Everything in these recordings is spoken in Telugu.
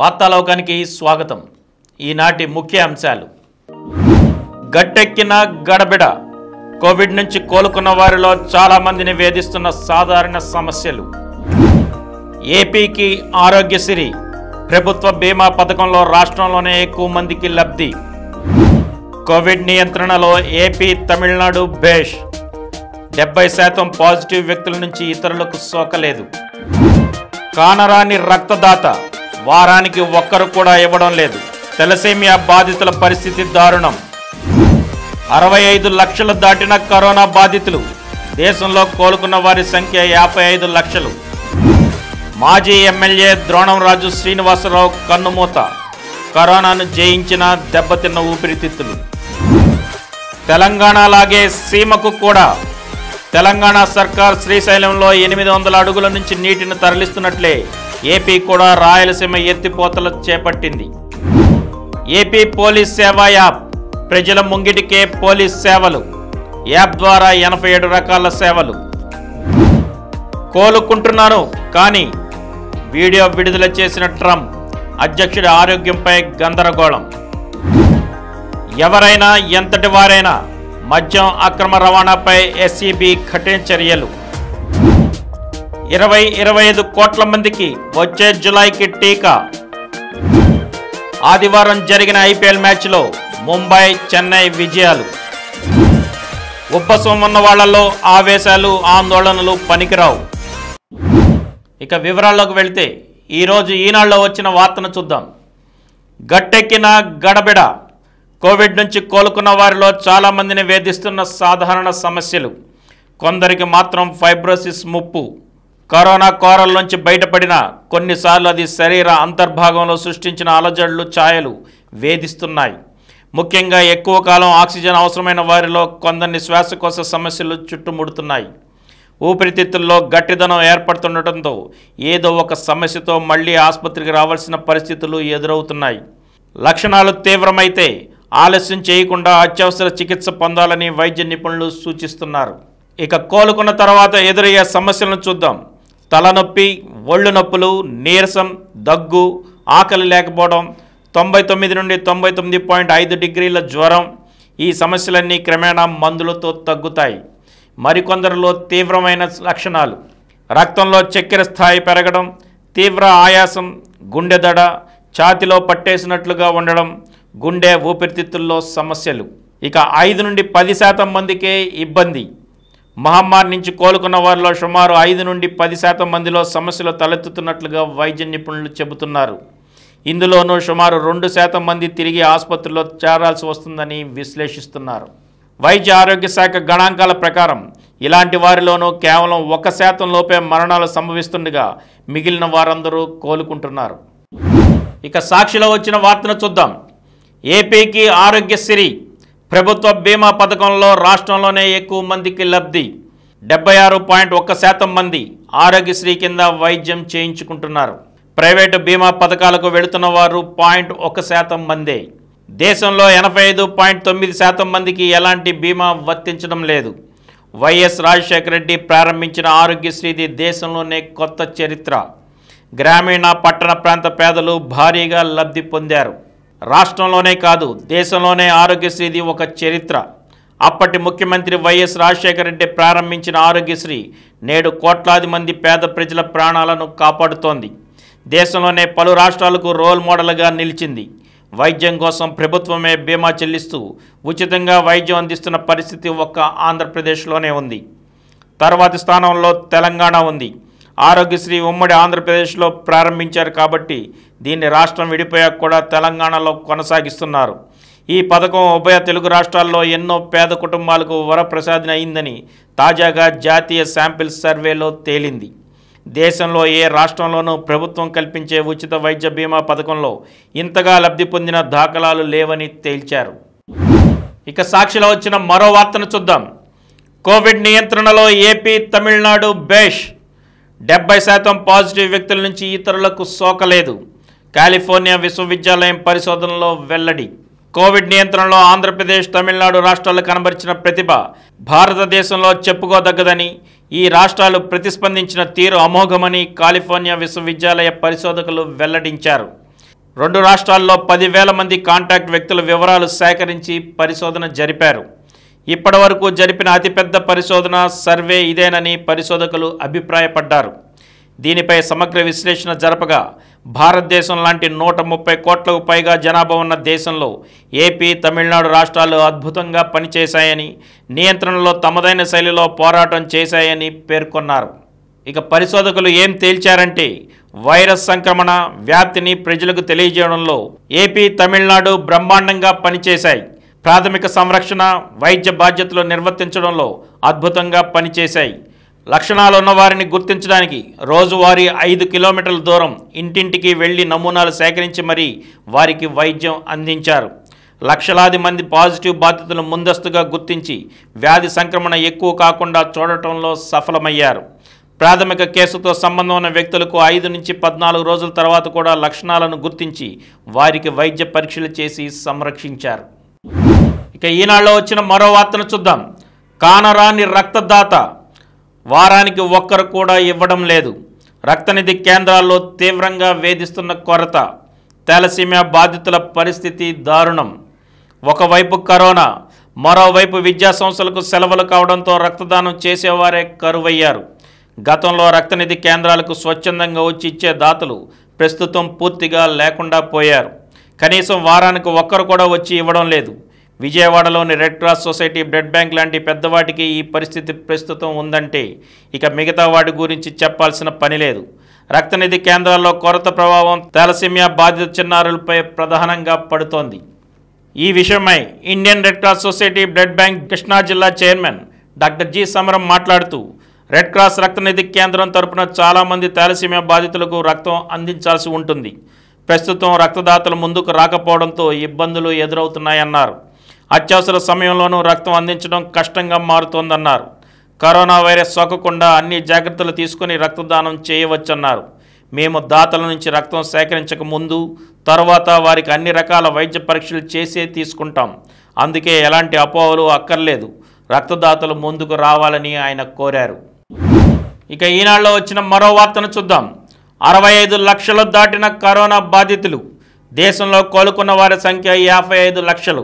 వార్తాలోకానికి స్వాగతం ఈనాటి ముఖ్య అంశాలు గట్టెక్కిన గడబిడ కోవిడ్ నుంచి కోలుకున్న వారిలో చాలామందిని వేధిస్తున్న సాధారణ సమస్యలు ఏపీకి ఆరోగ్యశ్రీ ప్రభుత్వ బీమా పథకంలో రాష్ట్రంలోనే ఎక్కువ మందికి లబ్ధి కోవిడ్ నియంత్రణలో ఏపీ తమిళనాడు భేష్ డెబ్బై శాతం పాజిటివ్ వ్యక్తుల నుంచి ఇతరులకు సోకలేదు కానరాని రక్తదాత వారానికి ఒక్కరు కూడా ఇవ్వడం లేదు తెలసేమియా బాధితుల పరిస్థితి దారుణం అరవై ఐదు లక్షలు దాటిన కరోనా బాధితులు దేశంలో కోలుకున్న వారి సంఖ్య యాభై ఐదు లక్షలు మాజీ ఎమ్మెల్యే ద్రోణంరాజు శ్రీనివాసరావు కన్నుమూత కరోనాను జయించిన దెబ్బతిన్న ఊపిరితిత్తులు తెలంగాణ లాగే సీమకు కూడా తెలంగాణ సర్కార్ శ్రీశైలంలో ఎనిమిది వందల అడుగుల నుంచి నీటిని తరలిస్తున్నట్లే ఏపీ కూడా రాయలసీమ ఎత్తిపోతలు చేపట్టింది ఏపీ పోలీస్ సేవ యాప్ ప్రజల ముంగిటికే పోలీస్ సేవలు యాప్ ద్వారా ఎనభై ఏడు రకాల సేవలు కోలుకుంటున్నాను కానీ వీడియో విడుదల చేసిన ట్రంప్ అధ్యక్షుడి ఆరోగ్యంపై గందరగోళం ఎవరైనా ఎంతటి వారైనా మద్యం అక్రమ రవాణాపై ఎస్సీబీ కఠిన చర్యలు ఇరవై ఇరవై ఐదు కోట్ల మందికి వచ్చే జులైకి టీకా ఆదివారం జరిగిన ఐపీఎల్ మ్యాచ్లో ముంబై చెన్నై విజయాలు ఉపశమం ఉన్న వాళ్లలో ఆవేశాలు ఆందోళనలు పనికిరావు ఇక వివరాల్లోకి వెళితే ఈరోజు ఈనాళ్ళలో వచ్చిన వార్తను చూద్దాం గట్టెక్కిన గడబిడ కోవిడ్ నుంచి కోలుకున్న వారిలో చాలామందిని వేధిస్తున్న సాధారణ సమస్యలు కొందరికి మాత్రం ఫైబ్రోసిస్ ముప్పు కరోనా కోరల నుంచి బయటపడిన కొన్నిసార్లు అది శరీర అంతర్భాగంలో సృష్టించిన అలజడులు ఛాయలు వేధిస్తున్నాయి ముఖ్యంగా ఎక్కువ కాలం ఆక్సిజన్ అవసరమైన వారిలో కొందరిని శ్వాసకోశ సమస్యలు చుట్టుముడుతున్నాయి ఊపిరితిత్తుల్లో గట్టిదనం ఏర్పడుతుండటంతో ఏదో ఒక సమస్యతో మళ్ళీ ఆసుపత్రికి రావాల్సిన పరిస్థితులు ఎదురవుతున్నాయి లక్షణాలు తీవ్రమైతే ఆలస్యం చేయకుండా అత్యవసర చికిత్స పొందాలని వైద్య నిపుణులు సూచిస్తున్నారు ఇక కోలుకున్న తర్వాత ఎదురయ్యే సమస్యలను చూద్దాం తలనొప్పి ఒళ్ళు నొప్పులు నీరసం దగ్గు ఆకలి లేకపోవడం తొంభై తొమ్మిది నుండి తొంభై తొమ్మిది పాయింట్ ఐదు డిగ్రీల జ్వరం ఈ సమస్యలన్నీ క్రమేణా మందులతో తగ్గుతాయి మరికొందరిలో తీవ్రమైన లక్షణాలు రక్తంలో చక్కెర స్థాయి పెరగడం తీవ్ర ఆయాసం గుండెదడ ఛాతిలో పట్టేసినట్లుగా ఉండడం గుండె ఊపిరితిత్తుల్లో సమస్యలు ఇక ఐదు నుండి పది శాతం మందికే ఇబ్బంది మహమ్మారి నుంచి కోలుకున్న వారిలో సుమారు ఐదు నుండి పది శాతం మందిలో సమస్యలు తలెత్తుతున్నట్లుగా వైద్య నిపుణులు చెబుతున్నారు ఇందులోనూ సుమారు రెండు శాతం మంది తిరిగి ఆసుపత్రిలో చేరాల్సి వస్తుందని విశ్లేషిస్తున్నారు వైద్య ఆరోగ్య శాఖ గణాంకాల ప్రకారం ఇలాంటి వారిలోనూ కేవలం ఒక శాతం లోపే మరణాలు సంభవిస్తుండగా మిగిలిన వారందరూ కోలుకుంటున్నారు ఇక సాక్షిలో వచ్చిన వార్తను చూద్దాం ఏపీకి ఆరోగ్యశ్రీ ప్రభుత్వ బీమా పథకంలో రాష్ట్రంలోనే ఎక్కువ మందికి లబ్ధి డెబ్బై ఆరు పాయింట్ ఒక్క శాతం మంది ఆరోగ్యశ్రీ కింద వైద్యం చేయించుకుంటున్నారు ప్రైవేటు బీమా పథకాలకు వెళుతున్న వారు పాయింట్ ఒక శాతం మందే దేశంలో ఎనభై ఐదు పాయింట్ తొమ్మిది శాతం మందికి ఎలాంటి బీమా వర్తించడం లేదు వైఎస్ రాజశేఖర రెడ్డి ప్రారంభించిన ఆరోగ్యశ్రీది దేశంలోనే కొత్త చరిత్ర గ్రామీణ పట్టణ ప్రాంత పేదలు భారీగా లబ్ధి పొందారు రాష్ట్రంలోనే కాదు దేశంలోనే ఆరోగ్యశ్రీది ఒక చరిత్ర అప్పటి ముఖ్యమంత్రి వైఎస్ రాజశేఖర రెడ్డి ప్రారంభించిన ఆరోగ్యశ్రీ నేడు కోట్లాది మంది పేద ప్రజల ప్రాణాలను కాపాడుతోంది దేశంలోనే పలు రాష్ట్రాలకు రోల్ మోడల్గా నిలిచింది వైద్యం కోసం ప్రభుత్వమే బీమా చెల్లిస్తూ ఉచితంగా వైద్యం అందిస్తున్న పరిస్థితి ఒక్క ఆంధ్రప్రదేశ్లోనే ఉంది తర్వాతి స్థానంలో తెలంగాణ ఉంది ఆరోగ్యశ్రీ ఉమ్మడి ఆంధ్రప్రదేశ్లో ప్రారంభించారు కాబట్టి దీన్ని రాష్ట్రం విడిపోయాక కూడా తెలంగాణలో కొనసాగిస్తున్నారు ఈ పథకం ఉభయ తెలుగు రాష్ట్రాల్లో ఎన్నో పేద కుటుంబాలకు వరప్రసాదిని అయిందని తాజాగా జాతీయ శాంపిల్ సర్వేలో తేలింది దేశంలో ఏ రాష్ట్రంలోనూ ప్రభుత్వం కల్పించే ఉచిత వైద్య బీమా పథకంలో ఇంతగా లబ్ధి పొందిన దాఖలాలు లేవని తేల్చారు ఇక సాక్షిలో వచ్చిన మరో వార్తను చూద్దాం కోవిడ్ నియంత్రణలో ఏపీ తమిళనాడు బేష్ డెబ్బై శాతం పాజిటివ్ వ్యక్తుల నుంచి ఇతరులకు సోకలేదు కాలిఫోర్నియా విశ్వవిద్యాలయం పరిశోధనలో వెల్లడి కోవిడ్ నియంత్రణలో ఆంధ్రప్రదేశ్ తమిళనాడు రాష్ట్రాలు కనబరిచిన ప్రతిభ భారతదేశంలో చెప్పుకోదగ్గదని ఈ రాష్ట్రాలు ప్రతిస్పందించిన తీరు అమోఘమని కాలిఫోర్నియా విశ్వవిద్యాలయ పరిశోధకులు వెల్లడించారు రెండు రాష్ట్రాల్లో పదివేల మంది కాంటాక్ట్ వ్యక్తుల వివరాలు సేకరించి పరిశోధన జరిపారు ఇప్పటివరకు జరిపిన అతిపెద్ద పరిశోధన సర్వే ఇదేనని పరిశోధకులు అభిప్రాయపడ్డారు దీనిపై సమగ్ర విశ్లేషణ జరపగా భారతదేశం లాంటి నూట ముప్పై కోట్లకు పైగా జనాభా ఉన్న దేశంలో ఏపీ తమిళనాడు రాష్ట్రాలు అద్భుతంగా పనిచేశాయని నియంత్రణలో తమదైన శైలిలో పోరాటం చేశాయని పేర్కొన్నారు ఇక పరిశోధకులు ఏం తేల్చారంటే వైరస్ సంక్రమణ వ్యాప్తిని ప్రజలకు తెలియజేయడంలో ఏపీ తమిళనాడు బ్రహ్మాండంగా పనిచేశాయి ప్రాథమిక సంరక్షణ వైద్య బాధ్యతలు నిర్వర్తించడంలో అద్భుతంగా పనిచేశాయి లక్షణాలు ఉన్నవారిని గుర్తించడానికి రోజువారీ ఐదు కిలోమీటర్ల దూరం ఇంటింటికి వెళ్లి నమూనాలు సేకరించి మరీ వారికి వైద్యం అందించారు లక్షలాది మంది పాజిటివ్ బాధితులను ముందస్తుగా గుర్తించి వ్యాధి సంక్రమణ ఎక్కువ కాకుండా చూడటంలో సఫలమయ్యారు ప్రాథమిక కేసుతో సంబంధం ఉన్న వ్యక్తులకు ఐదు నుంచి పద్నాలుగు రోజుల తర్వాత కూడా లక్షణాలను గుర్తించి వారికి వైద్య పరీక్షలు చేసి సంరక్షించారు ఇక ఈనాళ్ళలో వచ్చిన మరో వార్తను చూద్దాం కానరాని రక్తదాత వారానికి ఒక్కరు కూడా ఇవ్వడం లేదు రక్తనిధి కేంద్రాల్లో తీవ్రంగా వేధిస్తున్న కొరత తెలసీమియా బాధితుల పరిస్థితి దారుణం ఒకవైపు కరోనా మరోవైపు విద్యా సంస్థలకు సెలవులు కావడంతో రక్తదానం చేసేవారే కరువయ్యారు గతంలో రక్తనిధి కేంద్రాలకు స్వచ్ఛందంగా వచ్చి ఇచ్చే దాతలు ప్రస్తుతం పూర్తిగా లేకుండా పోయారు కనీసం వారానికి ఒక్కరు కూడా వచ్చి ఇవ్వడం లేదు విజయవాడలోని red cross society blood bank లాంటి పెద్దవాటికి ఈ పరిస్థితి ప్రస్తుతం ఉందంటే ఇక మిగతా వాటి గురించి చెప్పాల్సిన పని లేదు రక్తనిధి కేంద్రాల్లో కొరత ప్రభావం థాలసీమియా బాధిత చిన్నారులపై ప్రధానంగా పడుతోంది ఈ విషయమై Indian red cross society blood bank Krishna జిల్లా చైర్మన్ డాక్టర్ జి సమరం మాట్లాడుతూ రెడ్ క్రాస్ రక్తనిధి కేంద్రం తరపున చాలామంది థాలసీమియా బాధితులకు రక్తం అందించాల్సి ఉంటుంది ప్రస్తుతం రక్తదాతలు ముందుకు రాకపోవడంతో ఇబ్బందులు ఎదురవుతున్నాయన్నారు అత్యవసర సమయంలోనూ రక్తం అందించడం కష్టంగా మారుతోందన్నారు కరోనా వైరస్ సోకకుండా అన్ని జాగ్రత్తలు తీసుకుని రక్తదానం చేయవచ్చన్నారు మేము దాతల నుంచి రక్తం సేకరించక ముందు తర్వాత వారికి అన్ని రకాల వైద్య పరీక్షలు చేసే తీసుకుంటాం అందుకే ఎలాంటి అపోహలు అక్కర్లేదు రక్తదాతలు ముందుకు రావాలని ఆయన కోరారు ఇక ఈనాడులో వచ్చిన మరో వార్తను చూద్దాం అరవై ఐదు లక్షలు దాటిన కరోనా బాధితులు దేశంలో కోలుకున్న వారి సంఖ్య యాభై ఐదు లక్షలు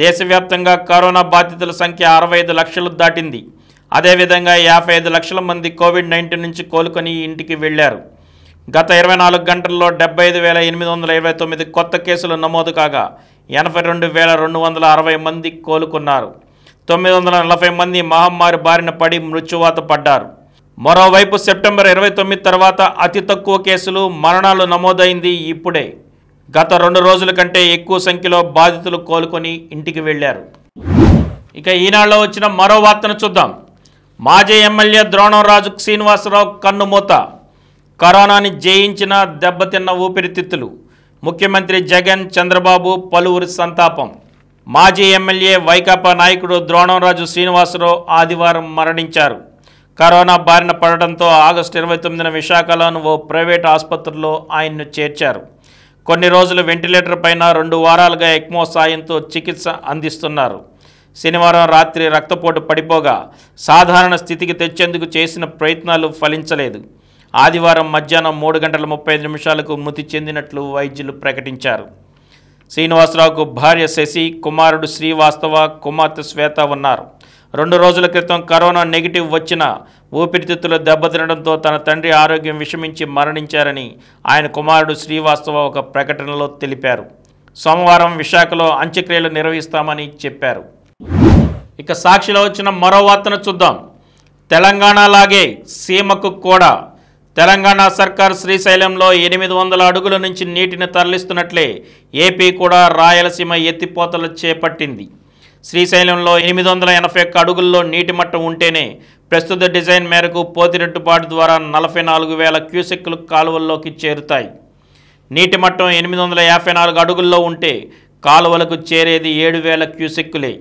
దేశవ్యాప్తంగా కరోనా బాధితుల సంఖ్య అరవై ఐదు లక్షలు దాటింది అదేవిధంగా యాభై ఐదు లక్షల మంది కోవిడ్ నైన్టీన్ నుంచి కోలుకొని ఇంటికి వెళ్లారు గత ఇరవై నాలుగు గంటల్లో డెబ్బై ఐదు వేల ఎనిమిది వందల ఇరవై తొమ్మిది కొత్త కేసులు నమోదు కాగా ఎనభై రెండు వేల రెండు వందల అరవై మంది కోలుకున్నారు తొమ్మిది వందల నలభై మంది మహమ్మారి బారిన పడి మృత్యువాత పడ్డారు మరోవైపు సెప్టెంబర్ ఇరవై తొమ్మిది తర్వాత అతి తక్కువ కేసులు మరణాలు నమోదైంది ఇప్పుడే గత రెండు రోజుల కంటే ఎక్కువ సంఖ్యలో బాధితులు కోలుకొని ఇంటికి వెళ్లారు ఇక ఈనాడులో వచ్చిన మరో వార్తను చూద్దాం మాజీ ఎమ్మెల్యే ద్రోణంరాజు శ్రీనివాసరావు కన్నుమూత కరోనాని జయించిన దెబ్బతిన్న ఊపిరితిత్తులు ముఖ్యమంత్రి జగన్ చంద్రబాబు పలువురు సంతాపం మాజీ ఎమ్మెల్యే వైకాపా నాయకుడు ద్రోణంరాజు శ్రీనివాసరావు ఆదివారం మరణించారు కరోనా బారిన పడడంతో ఆగస్టు ఇరవై తొమ్మిదిన విశాఖలోని ఓ ప్రైవేట్ ఆసుపత్రిలో ఆయన్ను చేర్చారు కొన్ని రోజులు వెంటిలేటర్ పైన రెండు వారాలుగా ఎక్మో సాయంతో చికిత్స అందిస్తున్నారు శనివారం రాత్రి రక్తపోటు పడిపోగా సాధారణ స్థితికి తెచ్చేందుకు చేసిన ప్రయత్నాలు ఫలించలేదు ఆదివారం మధ్యాహ్నం మూడు గంటల ముప్పై నిమిషాలకు మృతి చెందినట్లు వైద్యులు ప్రకటించారు శ్రీనివాసరావుకు భార్య శశి కుమారుడు శ్రీవాస్తవ కుమార్తె శ్వేత ఉన్నారు రెండు రోజుల క్రితం కరోనా నెగిటివ్ వచ్చిన ఊపిరితిత్తులు దెబ్బతినడంతో తన తండ్రి ఆరోగ్యం విషమించి మరణించారని ఆయన కుమారుడు శ్రీవాస్తవ ఒక ప్రకటనలో తెలిపారు సోమవారం విశాఖలో అంత్యక్రియలు నిర్వహిస్తామని చెప్పారు ఇక సాక్షిలో వచ్చిన మరో వార్తను చూద్దాం తెలంగాణలాగే సీమకు కూడా తెలంగాణ సర్కార్ శ్రీశైలంలో ఎనిమిది వందల అడుగుల నుంచి నీటిని తరలిస్తున్నట్లే ఏపీ కూడా రాయలసీమ ఎత్తిపోతలు చేపట్టింది శ్రీశైలంలో ఎనిమిది వందల ఎనభై ఒక్క అడుగుల్లో నీటి మట్టం ఉంటేనే ప్రస్తుత డిజైన్ మేరకు పోతిరెట్టుపాటు ద్వారా నలభై నాలుగు వేల క్యూసెక్కులు కాలువల్లోకి చేరుతాయి నీటి మట్టం ఎనిమిది వందల యాభై నాలుగు అడుగుల్లో ఉంటే కాలువలకు చేరేది ఏడు వేల క్యూసెక్కులే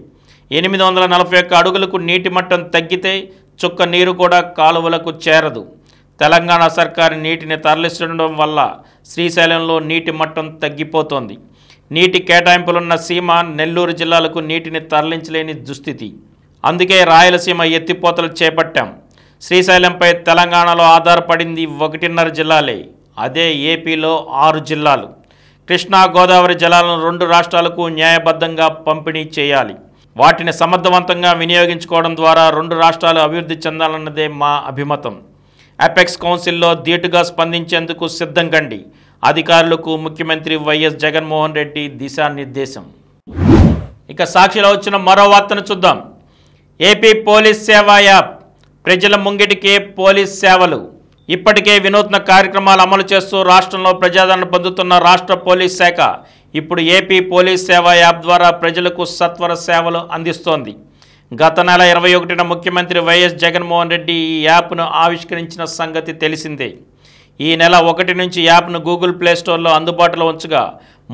ఎనిమిది వందల నలభై ఒక్క అడుగులకు నీటి మట్టం తగ్గితే చుక్క నీరు కూడా కాలువలకు చేరదు తెలంగాణ సర్కారు నీటిని తరలిస్తుండడం వల్ల శ్రీశైలంలో నీటి మట్టం తగ్గిపోతోంది నీటి కేటాయింపులున్న సీమ నెల్లూరు జిల్లాలకు నీటిని తరలించలేని దుస్థితి అందుకే రాయలసీమ ఎత్తిపోతలు చేపట్టాం శ్రీశైలంపై తెలంగాణలో ఆధారపడింది ఒకటిన్నర జిల్లాలే అదే ఏపీలో ఆరు జిల్లాలు కృష్ణా గోదావరి జలాలను రెండు రాష్ట్రాలకు న్యాయబద్ధంగా పంపిణీ చేయాలి వాటిని సమర్థవంతంగా వినియోగించుకోవడం ద్వారా రెండు రాష్ట్రాలు అభివృద్ధి చెందాలన్నదే మా అభిమతం అపెక్స్ కౌన్సిల్లో ధీటుగా స్పందించేందుకు సిద్ధంగండి అధికారులకు ముఖ్యమంత్రి వైఎస్ జగన్మోహన్ రెడ్డి దిశానిర్దేశం ఇక సాక్షిలో వచ్చిన మరో వార్తను చూద్దాం ఏపీ పోలీస్ సేవ యాప్ ప్రజల ముంగిటికే పోలీస్ సేవలు ఇప్పటికే వినూత్న కార్యక్రమాలు అమలు చేస్తూ రాష్ట్రంలో ప్రజాదరణ పొందుతున్న రాష్ట్ర పోలీస్ శాఖ ఇప్పుడు ఏపీ పోలీస్ సేవ యాప్ ద్వారా ప్రజలకు సత్వర సేవలు అందిస్తోంది గత నెల ఇరవై ఒకటిన ముఖ్యమంత్రి వైఎస్ జగన్మోహన్ రెడ్డి ఈ యాప్ను ఆవిష్కరించిన సంగతి తెలిసిందే ఈ నెల ఒకటి నుంచి యాప్ను గూగుల్ ప్లేస్టోర్లో అందుబాటులో ఉంచగా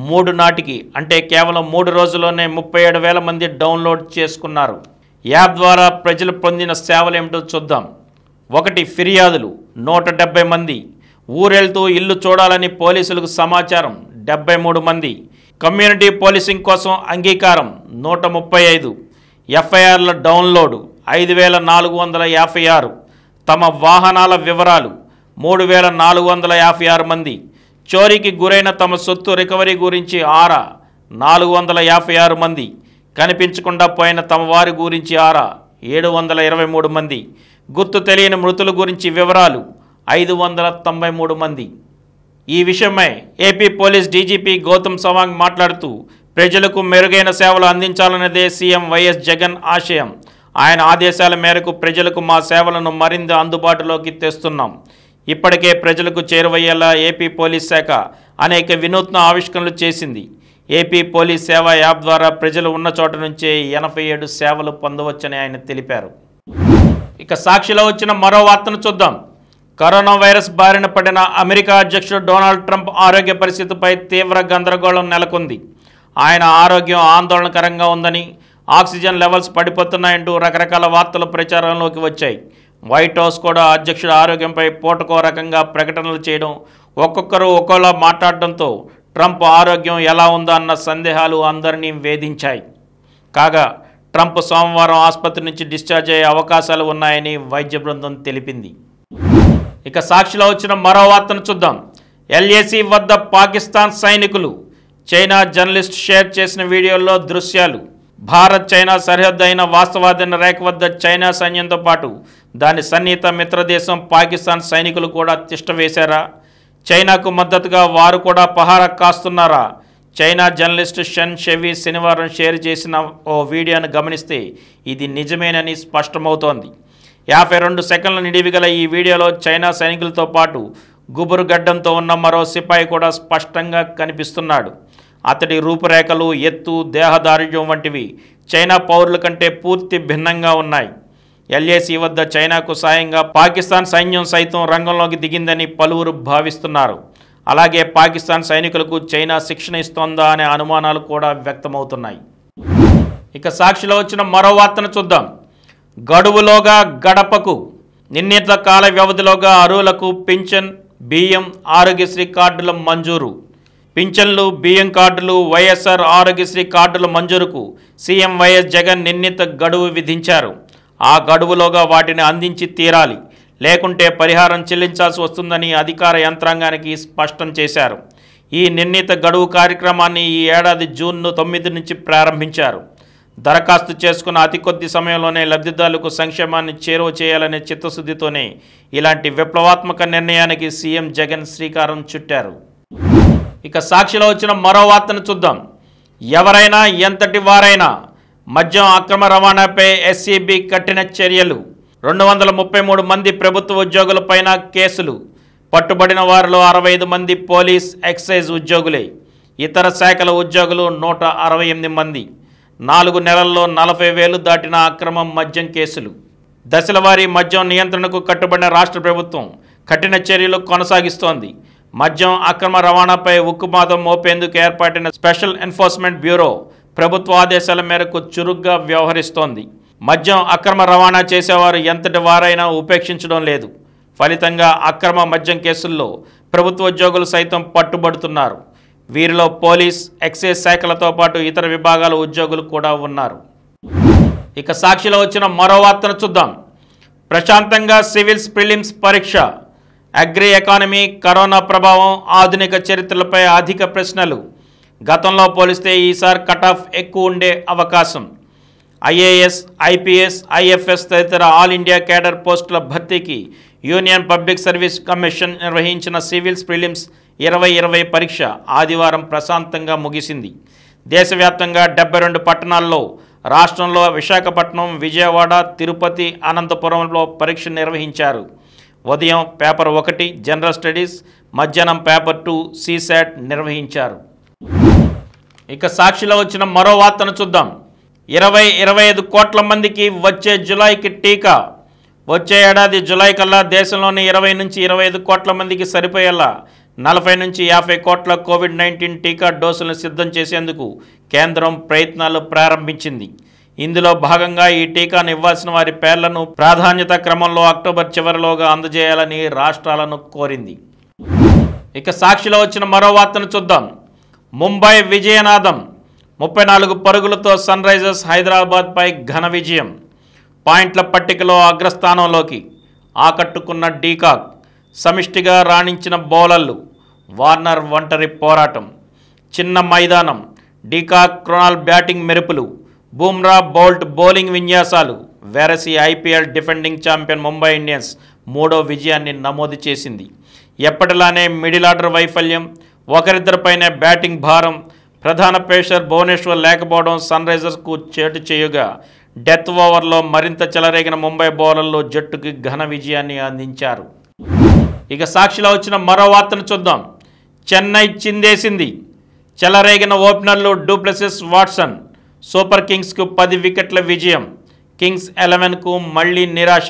మూడు నాటికి అంటే కేవలం మూడు రోజుల్లోనే ముప్పై ఏడు వేల మంది డౌన్లోడ్ చేసుకున్నారు యాప్ ద్వారా ప్రజలు పొందిన సేవలు ఏమిటో చూద్దాం ఒకటి ఫిర్యాదులు నూట డెబ్బై మంది ఊరెళ్తూ ఇల్లు చూడాలని పోలీసులకు సమాచారం డెబ్బై మూడు మంది కమ్యూనిటీ పోలీసింగ్ కోసం అంగీకారం నూట ముప్పై ఐదు ఎఫ్ఐఆర్ల డౌన్లోడ్ ఐదు వేల నాలుగు వందల యాభై ఆరు తమ వాహనాల వివరాలు మూడు వేల నాలుగు వందల యాభై ఆరు మంది చోరీకి గురైన తమ సొత్తు రికవరీ గురించి ఆరా నాలుగు వందల యాభై ఆరు మంది కనిపించకుండా పోయిన తమ వారి గురించి ఆరా ఏడు వందల ఇరవై మూడు మంది గుర్తు తెలియని మృతుల గురించి వివరాలు ఐదు వందల తొంభై మూడు మంది ఈ విషయమై AP police DGP Gautam Sawang మాట్లాడుతూ ప్రజలకు మెరుగైన సేవలు అందించాలన్నదే సీఎం వైఎస్ జగన్ ఆశయం ఆయన ఆదేశాల మేరకు ప్రజలకు మా సేవలను మరింత అందుబాటులోకి తెస్తున్నాం ఇప్పటికే ప్రజలకు చేరువయ్యేలా ఏపీ పోలీస్ శాఖ అనేక వినూత్న ఆవిష్కరణలు చేసింది ఏపీ పోలీస్ సేవ యాప్ ద్వారా ప్రజలు ఉన్న చోట నుంచే ఎనభై ఏడు సేవలు పొందవచ్చని ఆయన తెలిపారు ఇక సాక్షిలో వచ్చిన మరో వార్తను చూద్దాం కరోనా వైరస్ బారిన పడిన అమెరికా అధ్యక్షుడు డొనాల్డ్ ట్రంప్ ఆరోగ్య పరిస్థితిపై తీవ్ర గందరగోళం నెలకొంది ఆయన ఆరోగ్యం ఆందోళనకరంగా ఉందని ఆక్సిజన్ లెవెల్స్ పడిపోతున్నాయంటూ రకరకాల వార్తలు ప్రచారంలోకి వచ్చాయి వైట్ హౌస్ కూడా అధ్యక్షుడి ఆరోగ్యంపై పూటకో రకంగా ప్రకటనలు చేయడం ఒక్కొక్కరు ఒక్కోలా మాట్లాడడంతో ట్రంప్ ఆరోగ్యం ఎలా ఉందా అన్న సందేహాలు అందరినీ వేధించాయి కాగా ట్రంప్ సోమవారం ఆసుపత్రి నుంచి డిశ్చార్జ్ అయ్యే అవకాశాలు ఉన్నాయని వైద్య బృందం తెలిపింది ఇక సాక్షిలో వచ్చిన మరో వార్తను చూద్దాం ఎల్ఏసి వద్ద పాకిస్తాన్ సైనికులు చైనా జర్నలిస్ట్ షేర్ చేసిన వీడియోల్లో దృశ్యాలు భారత్ చైనా సరిహద్దు అయిన వాస్తవాధీన రేఖ వద్ద చైనా సైన్యంతో పాటు దాని సన్నిహిత మిత్రదేశం పాకిస్తాన్ సైనికులు కూడా తిష్టవేశారా చైనాకు మద్దతుగా వారు కూడా పహారా కాస్తున్నారా చైనా జర్నలిస్ట్ షన్ షెవి శనివారం షేర్ చేసిన ఓ వీడియోను గమనిస్తే ఇది నిజమేనని స్పష్టమవుతోంది యాభై రెండు సెకండ్ల నిడివి గల ఈ వీడియోలో చైనా సైనికులతో పాటు గుబురు గడ్డంతో ఉన్న మరో సిపాయి కూడా స్పష్టంగా కనిపిస్తున్నాడు అతడి రూపురేఖలు ఎత్తు దేహదారుఢ్యం వంటివి చైనా పౌరుల కంటే పూర్తి భిన్నంగా ఉన్నాయి ఎల్ఏసీ వద్ద చైనాకు సాయంగా పాకిస్తాన్ సైన్యం సైతం రంగంలోకి దిగిందని పలువురు భావిస్తున్నారు అలాగే పాకిస్తాన్ సైనికులకు చైనా శిక్షణ ఇస్తోందా అనే అనుమానాలు కూడా వ్యక్తమవుతున్నాయి ఇక సాక్షిలో వచ్చిన మరో వార్తను చూద్దాం గడువులోగా గడపకు నిర్ణీత కాల వ్యవధిలోగా అరువులకు పింఛన్ బియ్యం ఆరోగ్యశ్రీ కార్డుల మంజూరు పింఛన్లు బియ్యం కార్డులు వైఎస్ఆర్ ఆరోగ్యశ్రీ కార్డుల మంజూరుకు సీఎం వైఎస్ జగన్ నిర్ణీత గడువు విధించారు ఆ గడువులోగా వాటిని అందించి తీరాలి లేకుంటే పరిహారం చెల్లించాల్సి వస్తుందని అధికార యంత్రాంగానికి స్పష్టం చేశారు ఈ నిర్ణీత గడువు కార్యక్రమాన్ని ఈ ఏడాది జూన్ను తొమ్మిది నుంచి ప్రారంభించారు దరఖాస్తు చేసుకున్న అతి కొద్ది సమయంలోనే లబ్ధిదారులకు సంక్షేమాన్ని చేరువ చేయాలనే చిత్తశుద్ధితోనే ఇలాంటి విప్లవాత్మక నిర్ణయానికి సీఎం జగన్ శ్రీకారం చుట్టారు ఇక సాక్షిలో వచ్చిన మరో వార్తను చూద్దాం ఎవరైనా ఎంతటి వారైనా మద్యం అక్రమ రవాణాపై ఎస్సీబీ కఠిన చర్యలు రెండు వందల ముప్పై మూడు మంది ప్రభుత్వ ఉద్యోగులపైన కేసులు పట్టుబడిన వారిలో అరవై ఐదు మంది పోలీస్ ఎక్సైజ్ ఉద్యోగులే ఇతర శాఖల ఉద్యోగులు నూట అరవై ఎనిమిది మంది నాలుగు నెలల్లో నలభై వేలు దాటిన అక్రమ మద్యం కేసులు దశలవారీ మద్యం నియంత్రణకు కట్టుబడిన రాష్ట్ర ప్రభుత్వం కఠిన చర్యలు కొనసాగిస్తోంది మద్యం అక్రమ రవాణాపై ఉక్కుమాదం మోపేందుకు ఏర్పాటైన స్పెషల్ ఎన్ఫోర్స్మెంట్ బ్యూరో ప్రభుత్వ ఆదేశాల మేరకు చురుగ్గా వ్యవహరిస్తోంది మద్యం అక్రమ రవాణా చేసేవారు ఎంతటి వారైనా ఉపేక్షించడం లేదు ఫలితంగా అక్రమ మద్యం కేసుల్లో ప్రభుత్వ ఉద్యోగులు సైతం పట్టుబడుతున్నారు వీరిలో పోలీస్ ఎక్సైజ్ శాఖలతో పాటు ఇతర విభాగాల ఉద్యోగులు కూడా ఉన్నారు ఇక సాక్షిలో వచ్చిన మరో వార్తను చూద్దాం ప్రశాంతంగా సివిల్స్ ప్రిలిమ్స్ పరీక్ష అగ్రి ఎకానమీ కరోనా ప్రభావం ఆధునిక చరిత్రలపై అధిక ప్రశ్నలు గతంలో పోలిస్తే ఈసారి కట్ ఆఫ్ ఎక్కువ ఉండే అవకాశం ఐఏఎస్ ఐపీఎస్ ఐఎఫ్ఎస్ తదితర ఆల్ ఇండియా కేడర్ పోస్టుల భర్తీకి యూనియన్ పబ్లిక్ సర్వీస్ కమిషన్ నిర్వహించిన సివిల్స్ ప్రిలిమ్స్ ఇరవై ఇరవై పరీక్ష ఆదివారం ప్రశాంతంగా ముగిసింది దేశవ్యాప్తంగా డెబ్బై రెండు పట్టణాల్లో రాష్ట్రంలో విశాఖపట్నం విజయవాడ తిరుపతి అనంతపురంలో పరీక్ష నిర్వహించారు ఉదయం పేపర్ ఒకటి జనరల్ స్టడీస్ మధ్యాహ్నం పేపర్ టూ సీసాట్ నిర్వహించారు ఇక సాక్షిలో వచ్చిన మరో వార్తను చూద్దాం ఇరవై ఇరవై ఐదు కోట్ల మందికి వచ్చే జులైకి టీకా వచ్చే ఏడాది జులై కల్లా దేశంలోని ఇరవై నుంచి ఇరవై ఐదు కోట్ల మందికి సరిపోయేలా నలభై నుంచి యాభై కోట్ల కోవిడ్ నైన్టీన్ టీకా డోసులను సిద్ధం చేసేందుకు కేంద్రం ప్రయత్నాలు ప్రారంభించింది ఇందులో భాగంగా ఈ టీకాను ఇవ్వాల్సిన వారి పేర్లను ప్రాధాన్యత క్రమంలో అక్టోబర్ చివరిలోగా అందజేయాలని రాష్ట్రాలను కోరింది ఇక సాక్షిలో వచ్చిన మరో వార్తను చూద్దాం ముంబై విజయనాథం ముప్పై నాలుగు పరుగులతో సన్ రైజర్స్ హైదరాబాద్పై ఘన విజయం పాయింట్ల పట్టికలో అగ్రస్థానంలోకి ఆకట్టుకున్న డీకాక్ సమిష్టిగా రాణించిన బౌలర్లు వార్నర్ ఒంటరి పోరాటం చిన్న మైదానం డీకాక్ క్రోనాల్ బ్యాటింగ్ మెరుపులు బుమ్రా బౌల్ట్ బౌలింగ్ విన్యాసాలు వెరసి IPL defending champion Mumbai Indians మూడో విజయాన్ని నమోదు చేసింది ఎప్పటిలానే మిడిల్ ఆర్డర్ వైఫల్యం ఒకరిద్దరిపైనే బ్యాటింగ్ భారం ప్రధాన పేషర్ భువనేశ్వర్ లేకపోవడం సన్ రైజర్స్కు చేటు చేయగా డెత్ ఓవర్లో మరింత చెలరేగిన ముంబై బౌలర్లు జట్టుకి ఘన విజయాన్ని అందించారు ఇక సాక్షిలో వచ్చిన మరో వార్తను చూద్దాం చెన్నై చిందేసింది చెలరేగిన ఓపెనర్లు డూప్లెసిస్ వాట్సన్ సూపర్ కింగ్స్కు పది వికెట్ల విజయం కింగ్స్ ఎలెవెన్కు మళ్లీ నిరాశ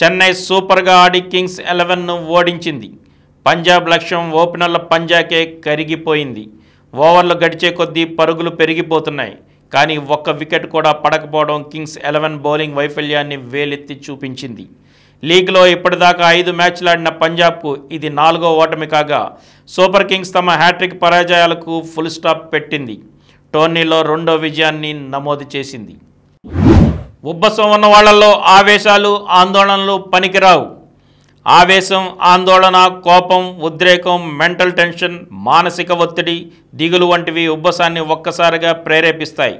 చెన్నై సూపర్గా ఆడి కింగ్స్ ఎలెవెన్ను ఓడించింది పంజాబ్ లక్ష్యం ఓపెనర్ల పంజాకే కరిగిపోయింది ఓవర్లు గడిచే కొద్దీ పరుగులు పెరిగిపోతున్నాయి కానీ ఒక్క వికెట్ కూడా పడకపోవడం కింగ్స్ ఎలెవెన్ బౌలింగ్ వైఫల్యాన్ని వేలెత్తి చూపించింది లీగ్లో ఇప్పటిదాకా ఐదు మ్యాచ్లు ఆడిన పంజాబ్కు ఇది నాలుగో ఓటమి కాగా సూపర్ కింగ్స్ తమ హ్యాట్రిక్ పరాజయాలకు ఫుల్ స్టాప్ పెట్టింది టోర్నీలో రెండో విజయాన్ని నమోదు చేసింది ఉబ్బసం ఉన్న వాళ్లలో ఆవేశాలు ఆందోళనలు పనికిరావు ఆవేశం ఆందోళన కోపం ఉద్రేకం మెంటల్ టెన్షన్ మానసిక ఒత్తిడి దిగులు వంటివి ఉబ్బసాన్ని ఒక్కసారిగా ప్రేరేపిస్తాయి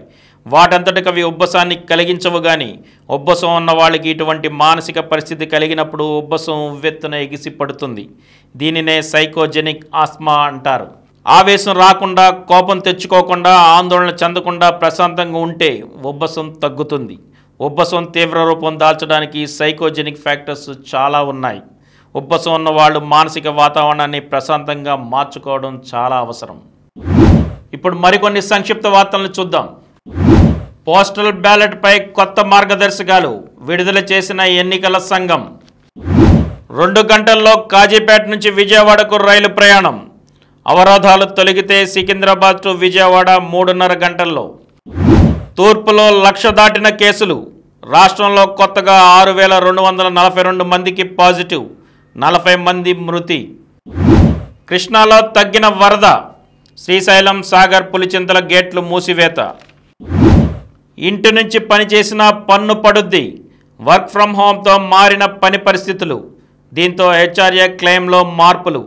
అవి ఉబ్బసాన్ని కలిగించవు కానీ ఉబ్బసం ఉన్న వాళ్ళకి ఇటువంటి మానసిక పరిస్థితి కలిగినప్పుడు ఉబ్బసం ఉవ్వెత్తున ఎగిసి పడుతుంది దీనినే సైకోజెనిక్ ఆస్మా అంటారు ఆవేశం రాకుండా కోపం తెచ్చుకోకుండా ఆందోళన చెందకుండా ప్రశాంతంగా ఉంటే ఉబ్బసం తగ్గుతుంది ఉబ్బసం తీవ్ర రూపం దాల్చడానికి సైకోజెనిక్ ఫ్యాక్టర్స్ చాలా ఉన్నాయి ఉబ్బసం ఉన్న వాళ్ళు మానసిక వాతావరణాన్ని ప్రశాంతంగా మార్చుకోవడం చాలా అవసరం ఇప్పుడు మరికొన్ని సంక్షిప్త వార్తలను చూద్దాం పోస్టల్ బ్యాలెట్పై కొత్త మార్గదర్శకాలు విడుదల చేసిన ఎన్నికల సంఘం రెండు గంటల్లో కాజీపేట నుంచి విజయవాడకు రైలు ప్రయాణం అవరోధాలు తొలగితే సికింద్రాబాద్ టు విజయవాడ మూడున్నర గంటల్లో తూర్పులో లక్ష దాటిన కేసులు రాష్ట్రంలో కొత్తగా ఆరు వేల రెండు వందల నలభై రెండు మందికి పాజిటివ్ నలభై మంది మృతి కృష్ణాలో తగ్గిన వరద శ్రీశైలం సాగర్ పులిచింతల గేట్లు మూసివేత ఇంటి నుంచి పనిచేసిన పన్ను పడుద్ది వర్క్ ఫ్రమ్ హోమ్తో మారిన పని పరిస్థితులు దీంతో హెచ్ఆర్ఏ క్లెయిమ్లో మార్పులు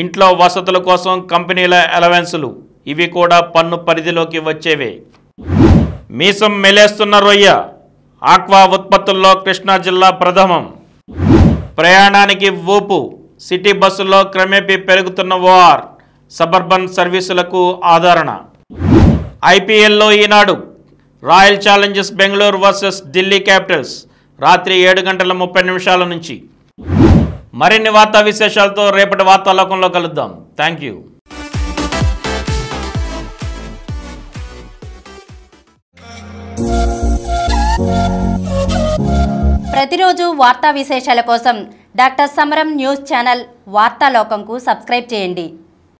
ఇంట్లో వసతుల కోసం కంపెనీల అలవెన్సులు ఇవి కూడా పన్ను పరిధిలోకి వచ్చేవే మీసం మెలేస్తున్న రొయ్య ఆక్వా ఉత్పత్తుల్లో కృష్ణా జిల్లా ప్రథమం ప్రయాణానికి ఊపు సిటీ బస్సుల్లో క్రమేపీ పెరుగుతున్న ఓఆర్ సబర్బన్ సర్వీసులకు ఆదరణ ఐపీఎల్లో Eenadu royal challengers Bengaluru versus Delhi capitals రాత్రి ఏడు గంటల ముప్పై నిమిషాల నుంచి మరిన్ని వార్తా విశేషాలతో రేపటి వార్తాలోకంలో కలుద్దాం థ్యాంక్ యూ ప్రతిరోజు వార్తా విశేషాల కోసం డాక్టర్ సమరం న్యూస్ ఛానల్ వార్తాలోకంకు సబ్స్క్రైబ్ చేయండి